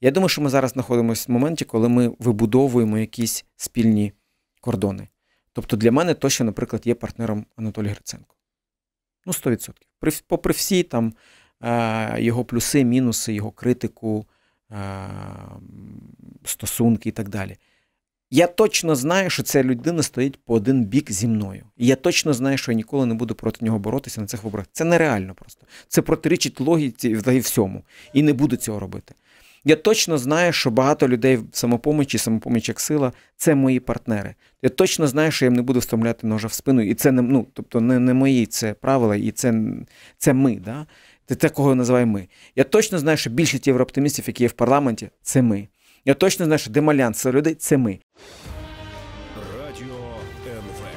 Я думаю, що ми зараз знаходимося в моменті, коли ми вибудовуємо якісь спільні кордони. Тобто для мене то, що, наприклад, є партнером Анатолій Гриценко. Ну, 100%. попри всі там е, його плюси, мінуси, його критику, е, стосунки і так далі. Я точно знаю, що ця людина стоїть по один бік зі мною. І я точно знаю, що я ніколи не буду проти нього боротися на цих виборах. Це нереально просто. Це протирічить логіці і всьому. І не буду цього робити. Я точно знаю, що багато людей в самопомочі, самопоміч як сила це мої партнери. Я точно знаю, що я не буду вставляти ножа в спину. І це не ну, тобто не не мої це правила, і це це ми. Да? Це те, кого я ми. Я точно знаю, що більшість єврооптимістів, які є в парламенті, це ми. Я точно знаю, що демалян це людей це ми. Радіо НВ.